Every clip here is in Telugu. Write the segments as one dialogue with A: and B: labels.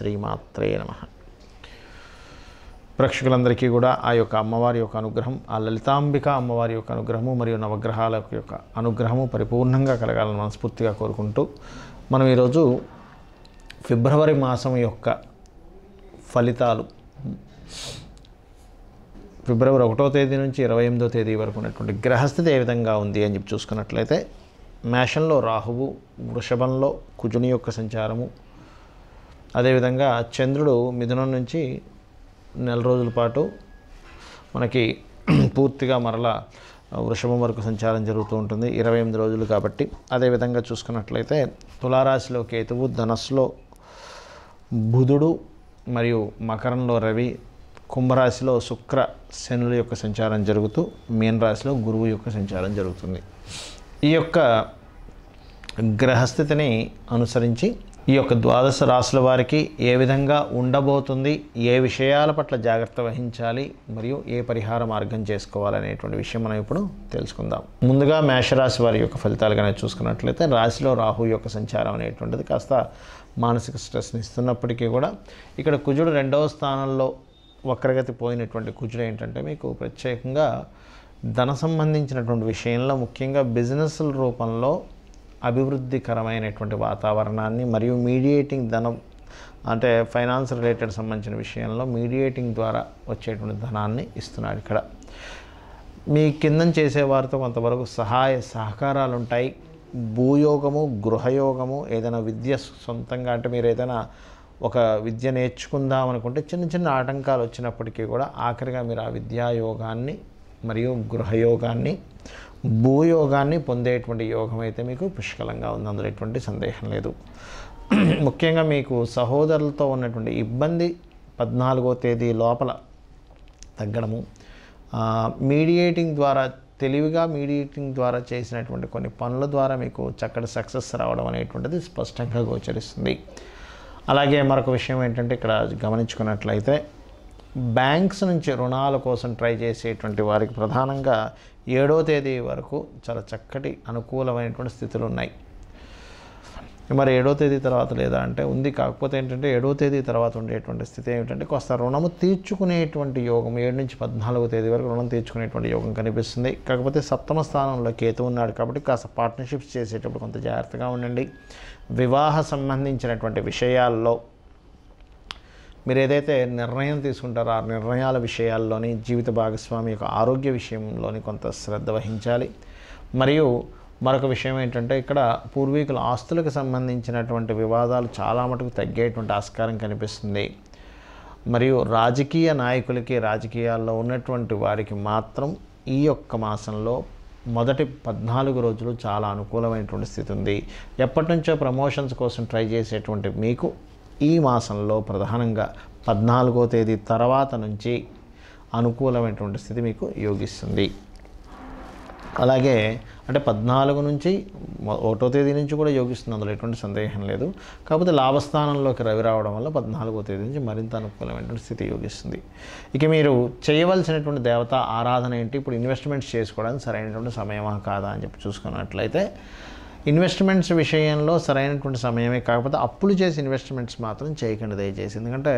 A: శ్రీమాత్రే నమ ప్రేక్షకులందరికీ కూడా ఆ యొక్క అమ్మవారి యొక్క అనుగ్రహం ఆ లలితాంబిక అమ్మవారి యొక్క అనుగ్రహము మరియు నవగ్రహాల యొక్క అనుగ్రహము పరిపూర్ణంగా కలగాలని మనస్ఫూర్తిగా కోరుకుంటూ మనం ఈరోజు ఫిబ్రవరి మాసం యొక్క ఫలితాలు ఫిబ్రవరి ఒకటో తేదీ నుంచి ఇరవై ఎనిమిదో తేదీ వరకు ఉన్నటువంటి గ్రహస్థితి ఏ విధంగా ఉంది అని చెప్పి చూసుకున్నట్లయితే మేషంలో రాహువు వృషభంలో కుజుని యొక్క సంచారము అదేవిధంగా చంద్రుడు మిథునం నుంచి నెల రోజుల పాటు మనకి పూర్తిగా మరలా వృషభం వరకు సంచారం జరుగుతూ ఉంటుంది ఇరవై ఎనిమిది రోజులు కాబట్టి అదేవిధంగా చూసుకున్నట్లయితే తులారాశిలో కేతువు ధనస్సులో బుధుడు మరియు మకరంలో రవి కుంభరాశిలో శుక్ర శనుల యొక్క సంచారం జరుగుతూ మీనరాశిలో గురువు యొక్క సంచారం జరుగుతుంది ఈ యొక్క గ్రహస్థితిని అనుసరించి ఈ యొక్క ద్వాదశ రాశుల వారికి ఏ విధంగా ఉండబోతుంది ఏ విషయాల పట్ల జాగ్రత్త వహించాలి మరియు ఏ పరిహార మార్గం చేసుకోవాలనేటువంటి విషయం మనం ఇప్పుడు తెలుసుకుందాం ముందుగా మేషరాశి వారి యొక్క ఫలితాలు కనుక చూసుకున్నట్లయితే రాశిలో రాహు యొక్క సంచారం అనేటువంటిది కాస్త మానసిక స్ట్రెస్ని ఇస్తున్నప్పటికీ కూడా ఇక్కడ కుజుడు రెండవ స్థానంలో వక్రగతి పోయినటువంటి కుజుడు ఏంటంటే మీకు ప్రత్యేకంగా ధన సంబంధించినటువంటి విషయంలో ముఖ్యంగా బిజినెస్ల రూపంలో అభివృద్ధికరమైనటువంటి వాతావరణాన్ని మరియు మీడియేటింగ్ ధనం అంటే ఫైనాన్స్ రిలేటెడ్ సంబంధించిన విషయంలో మీడియేటింగ్ ద్వారా వచ్చేటువంటి ధనాన్ని ఇస్తున్నాడు ఇక్కడ మీ కింద చేసేవారితో కొంతవరకు సహాయ సహకారాలు ఉంటాయి భూయోగము గృహయోగము ఏదైనా విద్య సొంతంగా అంటే మీరు ఏదైనా ఒక విద్య నేర్చుకుందాం అనుకుంటే చిన్న చిన్న ఆటంకాలు వచ్చినప్పటికీ కూడా ఆఖరిగా మీరు ఆ విద్యాయోగాన్ని మరియు గృహయోగాన్ని భూయోగాన్ని పొందేటువంటి యోగం అయితే మీకు పుష్కలంగా ఉంది అందులో ఎటువంటి సందేహం లేదు ముఖ్యంగా మీకు సహోదరులతో ఉన్నటువంటి ఇబ్బంది పద్నాలుగో తేదీ లోపల తగ్గడము మీడియేటింగ్ ద్వారా తెలివిగా మీడియేటింగ్ ద్వారా చేసినటువంటి కొన్ని పనుల ద్వారా మీకు చక్కటి సక్సెస్ రావడం అనేటువంటిది స్పష్టంగా గోచరిస్తుంది అలాగే మరొక విషయం ఏంటంటే ఇక్కడ గమనించుకున్నట్లయితే బ్యాంక్స్ నుంచి రుణాల కోసం ట్రై చేసేటువంటి వారికి ప్రధానంగా ఏడో తేదీ వరకు చాలా చక్కటి అనుకూలమైనటువంటి స్థితులు ఉన్నాయి మరి ఏడో తేదీ తర్వాత లేదా అంటే ఉంది కాకపోతే ఏంటంటే ఏడో తేదీ తర్వాత ఉండేటువంటి స్థితి ఏమిటంటే కొంత రుణము తీర్చుకునేటువంటి యోగం ఏడు నుంచి పద్నాలుగో తేదీ వరకు రుణం తీర్చుకునేటువంటి యోగం కనిపిస్తుంది కాకపోతే సప్తమ స్థానంలో కేతు ఉన్నాడు కాబట్టి కాస్త పార్ట్నర్షిప్స్ చేసేటప్పుడు కొంత జాగ్రత్తగా ఉండండి వివాహ సంబంధించినటువంటి విషయాల్లో మీరు ఏదైతే నిర్ణయం తీసుకుంటారో ఆ నిర్ణయాల విషయాల్లోని జీవిత భాగస్వామి యొక్క ఆరోగ్య విషయంలోని కొంత శ్రద్ధ వహించాలి మరియు మరొక విషయం ఏంటంటే ఇక్కడ పూర్వీకుల ఆస్తులకు సంబంధించినటువంటి వివాదాలు చాలా మటుకు తగ్గేటువంటి ఆస్కారం కనిపిస్తుంది మరియు రాజకీయ నాయకులకి రాజకీయాల్లో ఉన్నటువంటి వారికి మాత్రం ఈ యొక్క మాసంలో మొదటి పద్నాలుగు రోజులు చాలా అనుకూలమైనటువంటి స్థితి ఉంది ఎప్పటి నుంచో ప్రమోషన్స్ కోసం ట్రై చేసేటువంటి మీకు ఈ మాసంలో ప్రధానంగా పద్నాలుగో తేదీ తర్వాత నుంచి అనుకూలమైనటువంటి స్థితి మీకు యోగిస్తుంది అలాగే అంటే పద్నాలుగు నుంచి ఒకటో తేదీ నుంచి కూడా యోగిస్తుంది అందులో ఎటువంటి సందేహం లేదు కాకపోతే లాభస్థానంలోకి రవి రావడం వల్ల పద్నాలుగో తేదీ నుంచి మరింత అనుకూలమైనటువంటి స్థితి యోగిస్తుంది ఇక మీరు చేయవలసినటువంటి దేవత ఆరాధన ఏంటి ఇప్పుడు ఇన్వెస్ట్మెంట్స్ చేసుకోవడానికి సరైనటువంటి సమయమా కాదా అని చెప్పి చూసుకున్నట్లయితే ఇన్వెస్ట్మెంట్స్ విషయంలో సరైనటువంటి సమయమే కాకపోతే అప్పులు చేసి ఇన్వెస్ట్మెంట్స్ మాత్రం చేయకండి దయచేసి ఎందుకంటే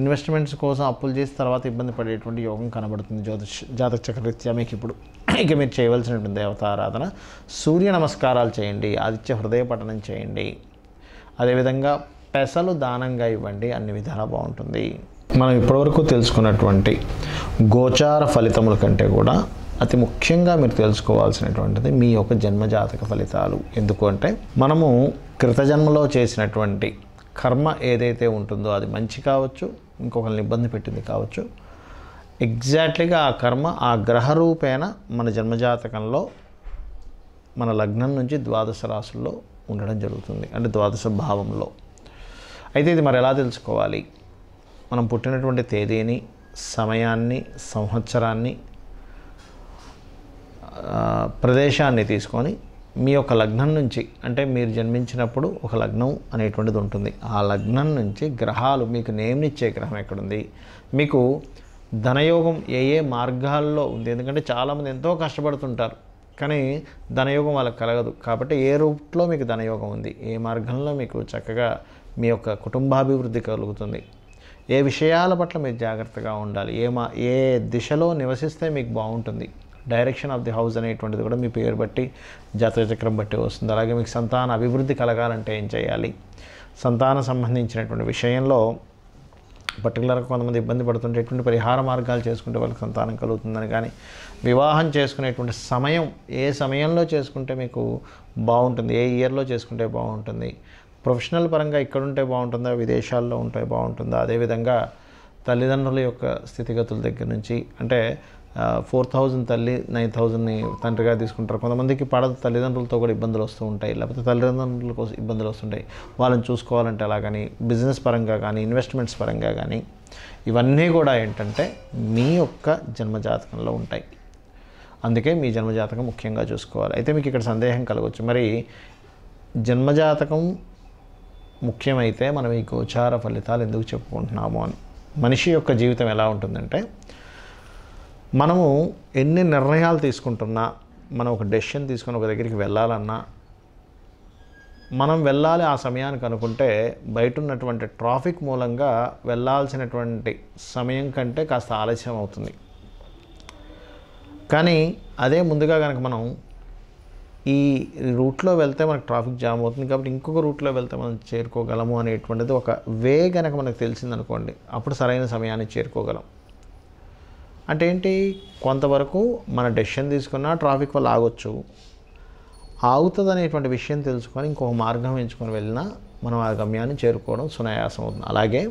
A: ఇన్వెస్ట్మెంట్స్ కోసం అప్పులు చేసి తర్వాత ఇబ్బంది పడేటువంటి యోగం కనబడుతుంది జ్యోతిష్ జాతక చక్రరీత్యా మీకు ఇప్పుడు ఇక మీరు చేయవలసినటువంటి దేవతారాధన సూర్య నమస్కారాలు చేయండి ఆదిత్య హృదయ పఠనం చేయండి అదేవిధంగా పెసలు దానంగా ఇవ్వండి అన్ని విధాలా బాగుంటుంది మనం ఇప్పటివరకు తెలుసుకున్నటువంటి గోచార ఫలితముల కంటే కూడా అతి ముఖ్యంగా మీరు తెలుసుకోవాల్సినటువంటిది మీ యొక్క జన్మజాతక ఫలితాలు ఎందుకంటే మనము కృతజన్మలో చేసినటువంటి కర్మ ఏదైతే ఉంటుందో అది మంచి కావచ్చు ఇంకొకరిని ఇబ్బంది పెట్టింది కావచ్చు ఎగ్జాక్ట్లీగా ఆ కర్మ ఆ గ్రహ రూపేన మన జన్మజాతకంలో మన లగ్నం నుంచి ద్వాదశ రాశుల్లో ఉండడం జరుగుతుంది అంటే ద్వాదశ భావంలో అయితే ఇది మరి ఎలా తెలుసుకోవాలి మనం పుట్టినటువంటి తేదీని సమయాన్ని సంవత్సరాన్ని ప్రదేశాన్ని తీసుకొని మీ యొక్క లగ్నం నుంచి అంటే మీరు జన్మించినప్పుడు ఒక లగ్నం అనేటువంటిది ఉంటుంది ఆ లగ్నం నుంచి గ్రహాలు మీకు నేమ్నిచ్చే గ్రహం ఎక్కడుంది మీకు ధనయోగం ఏ ఏ మార్గాల్లో ఉంది ఎందుకంటే చాలామంది ఎంతో కష్టపడుతుంటారు కానీ ధనయోగం వాళ్ళకి కలగదు కాబట్టి ఏ రూట్లో మీకు ధనయోగం ఉంది ఏ మార్గంలో మీకు చక్కగా మీ యొక్క కుటుంబాభివృద్ధి కలుగుతుంది ఏ విషయాల పట్ల మీరు జాగ్రత్తగా ఉండాలి ఏ మా ఏ దిశలో నివసిస్తే మీకు బాగుంటుంది డైరెక్షన్ ఆఫ్ ది హౌస్ అనేటువంటిది కూడా మీ పేరు బట్టి జాతక చక్రం బట్టి వస్తుంది అలాగే మీకు సంతాన అభివృద్ధి కలగాలంటే ఏం చేయాలి సంతాన సంబంధించినటువంటి విషయంలో పర్టికులర్గా కొంతమంది ఇబ్బంది పడుతుండేటువంటి పరిహార మార్గాలు చేసుకుంటే వాళ్ళకి సంతానం కలుగుతుందని కానీ వివాహం చేసుకునేటువంటి సమయం ఏ సమయంలో చేసుకుంటే మీకు బాగుంటుంది ఏ ఇయర్లో చేసుకుంటే బాగుంటుంది ప్రొఫెషనల్ పరంగా ఇక్కడుంటే బాగుంటుందా విదేశాల్లో ఉంటే బాగుంటుందా అదేవిధంగా తల్లిదండ్రుల యొక్క స్థితిగతుల దగ్గర నుంచి అంటే ఫోర్ థౌజండ్ తల్లి నైన్ థౌజండ్ని తండ్రిగా తీసుకుంటారు కొంతమందికి పడదు తల్లిదండ్రులతో కూడా ఇబ్బందులు వస్తూ ఉంటాయి లేకపోతే తల్లిదండ్రుల కోసం ఇబ్బందులు వస్తుంటాయి వాళ్ళని చూసుకోవాలంటే అలా కానీ బిజినెస్ పరంగా కానీ ఇన్వెస్ట్మెంట్స్ పరంగా కానీ ఇవన్నీ కూడా ఏంటంటే మీ యొక్క జన్మజాతకంలో ఉంటాయి అందుకే మీ జన్మజాతకం ముఖ్యంగా చూసుకోవాలి అయితే మీకు ఇక్కడ సందేహం కలగవచ్చు మరి జన్మజాతకం ముఖ్యమైతే మనం ఈ గోచార ఫలితాలు ఎందుకు చెప్పుకుంటున్నాము అని మనిషి యొక్క జీవితం ఎలా ఉంటుందంటే మనము ఎన్ని నిర్ణయాలు తీసుకుంటున్నా మనం ఒక డెసిషన్ తీసుకుని ఒక దగ్గరికి వెళ్ళాలన్నా మనం వెళ్ళాలి ఆ సమయానికి అనుకుంటే బయట ఉన్నటువంటి ట్రాఫిక్ మూలంగా వెళ్ళాల్సినటువంటి సమయం కంటే కాస్త ఆలస్యం అవుతుంది కానీ అదే ముందుగా కనుక మనం ఈ రూట్లో వెళ్తే మనకు ట్రాఫిక్ జామ్ అవుతుంది కాబట్టి ఇంకొక రూట్లో వెళ్తే మనం చేరుకోగలము అనేటువంటిది ఒక వే కనుక మనకు తెలిసిందనుకోండి అప్పుడు సరైన సమయాన్ని చేరుకోగలం అంటే ఏంటి కొంతవరకు మన డెసిషన్ తీసుకున్న ట్రాఫిక్ వల్ల ఆగొచ్చు ఆగుతుంది అనేటువంటి విషయం తెలుసుకొని ఇంకొక మార్గం ఎంచుకొని వెళ్ళినా మనం ఆ గమ్యాన్ని చేరుకోవడం సునాయాసం అవుతుంది అలాగే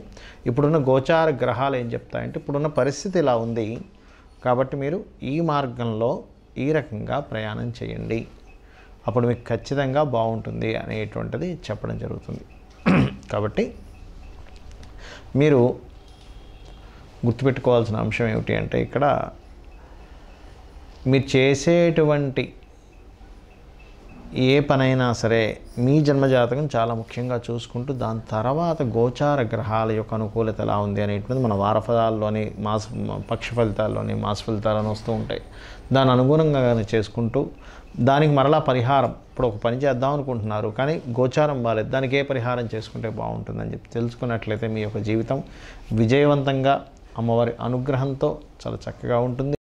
A: ఇప్పుడున్న గోచార గ్రహాలు ఏం చెప్తాయంటే ఇప్పుడున్న పరిస్థితి ఇలా ఉంది కాబట్టి మీరు ఈ మార్గంలో ఈ రకంగా ప్రయాణం చేయండి అప్పుడు మీకు ఖచ్చితంగా బాగుంటుంది అనేటువంటిది చెప్పడం జరుగుతుంది కాబట్టి మీరు గుర్తుపెట్టుకోవాల్సిన అంశం ఏమిటి అంటే ఇక్కడ మీరు చేసేటువంటి ఏ పనైనా సరే మీ జన్మజాతకం చాలా ముఖ్యంగా చూసుకుంటూ దాని తర్వాత గోచార గ్రహాల యొక్క అనుకూలత ఎలా ఉంది అనేటువంటిది మన వారఫలాల్లోని మాస పక్ష ఫలితాల్లోని మాస ఫలితాలను వస్తూ ఉంటాయి దాని అనుగుణంగా చేసుకుంటూ దానికి మరలా పరిహారం ఇప్పుడు ఒక పని చేద్దాం అనుకుంటున్నారు కానీ గోచారం బాగాలేదు దానికి ఏ పరిహారం చేసుకుంటే బాగుంటుందని చెప్పి తెలుసుకున్నట్లయితే మీ యొక్క జీవితం విజయవంతంగా అమ్మవారి అనుగ్రహంతో చాలా చక్కగా ఉంటుంది